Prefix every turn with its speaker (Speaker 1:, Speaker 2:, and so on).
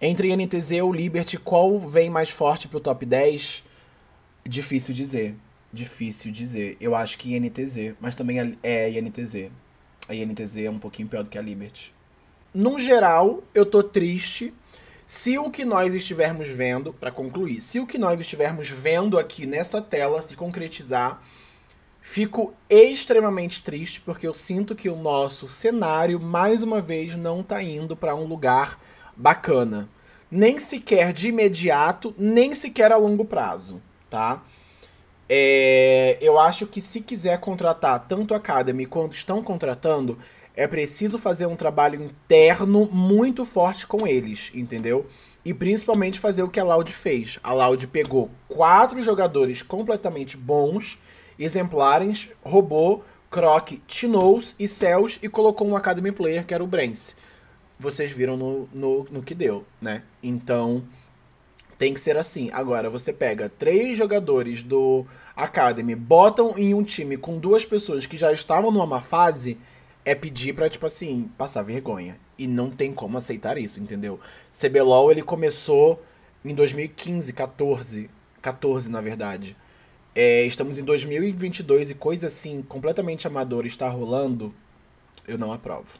Speaker 1: Entre INTZ ou Liberty, qual vem mais forte pro top 10? Difícil dizer. Difícil dizer. Eu acho que INTZ, mas também é INTZ. A INTZ é um pouquinho pior do que a Liberty. Num geral, eu tô triste se o que nós estivermos vendo, para concluir, se o que nós estivermos vendo aqui nessa tela se concretizar, fico extremamente triste porque eu sinto que o nosso cenário mais uma vez não tá indo para um lugar bacana. Nem sequer de imediato, nem sequer a longo prazo, tá? É, eu acho que se quiser contratar tanto a Academy quanto estão contratando, é preciso fazer um trabalho interno muito forte com eles, entendeu? E principalmente fazer o que a Loud fez. A Loud pegou quatro jogadores completamente bons, exemplares, roubou Croc, Tinous e Cells e colocou um Academy Player, que era o Brence vocês viram no, no, no que deu, né? Então, tem que ser assim. Agora, você pega três jogadores do Academy, botam em um time com duas pessoas que já estavam numa má fase, é pedir pra, tipo assim, passar vergonha. E não tem como aceitar isso, entendeu? CBLOL, ele começou em 2015, 14. 14, na verdade. É, estamos em 2022 e coisa assim, completamente amadora, está rolando. Eu não aprovo.